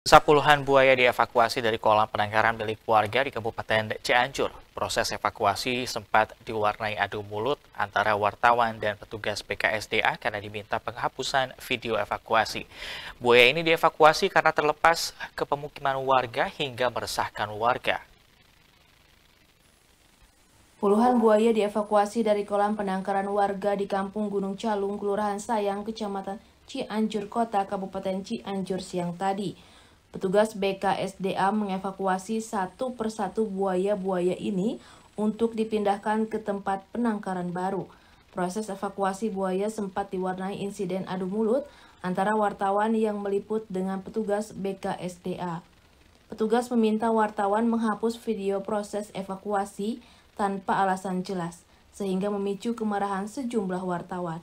Sepuluhan buaya dievakuasi dari kolam penangkaran milik warga di Kabupaten Cianjur. Proses evakuasi sempat diwarnai adu mulut antara wartawan dan petugas PKSDA karena diminta penghapusan video evakuasi. Buaya ini dievakuasi karena terlepas ke pemukiman warga hingga meresahkan warga. Puluhan buaya dievakuasi dari kolam penangkaran warga di Kampung Gunung Calung, Kelurahan Sayang, Kecamatan Cianjur Kota, Kabupaten Cianjur siang tadi. Petugas BKSDA mengevakuasi satu persatu buaya-buaya ini untuk dipindahkan ke tempat penangkaran baru. Proses evakuasi buaya sempat diwarnai insiden adu mulut antara wartawan yang meliput dengan petugas BKSDA. Petugas meminta wartawan menghapus video proses evakuasi tanpa alasan jelas, sehingga memicu kemarahan sejumlah wartawan.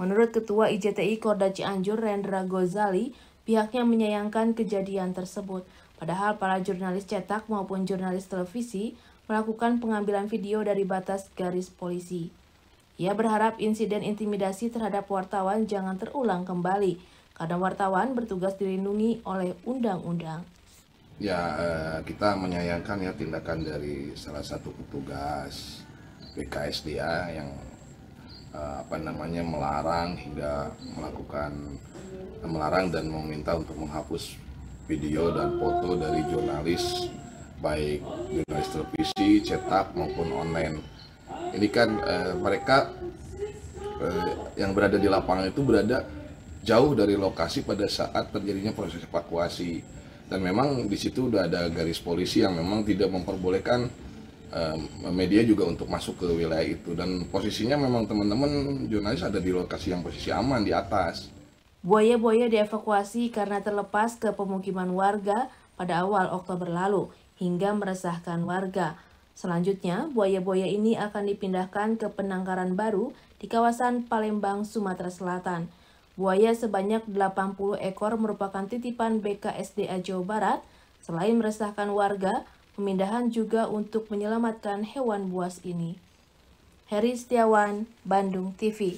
Menurut Ketua IJTI Korda Cianjur Rendra Gozali, Pihaknya menyayangkan kejadian tersebut, padahal para jurnalis cetak maupun jurnalis televisi melakukan pengambilan video dari batas garis polisi. Ia berharap insiden intimidasi terhadap wartawan jangan terulang kembali, karena wartawan bertugas dilindungi oleh undang-undang. Ya, eh, kita menyayangkan ya tindakan dari salah satu petugas BKSDA yang Eh, apa namanya melarang hingga melakukan eh, melarang dan meminta untuk menghapus video dan foto dari jurnalis baik jurnalis televisi, cetak maupun online. Ini kan eh, mereka eh, yang berada di lapangan itu berada jauh dari lokasi pada saat terjadinya proses evakuasi dan memang di situ udah ada garis polisi yang memang tidak memperbolehkan um, media juga untuk masuk ke wilayah itu dan posisinya memang teman-teman jurnalis ada di lokasi yang posisi aman di atas. Buaya-buaya dievakuasi karena terlepas ke pemukiman warga pada awal Oktober lalu hingga meresahkan warga. Selanjutnya, buaya-buaya ini akan dipindahkan ke penangkaran baru di kawasan Palembang, Sumatera Selatan. Buaya sebanyak 80 ekor merupakan titipan BKSDA Jawa Barat. Selain meresahkan warga, Pemindahan juga untuk menyelamatkan hewan buas ini. Heri Setiawan, Bandung TV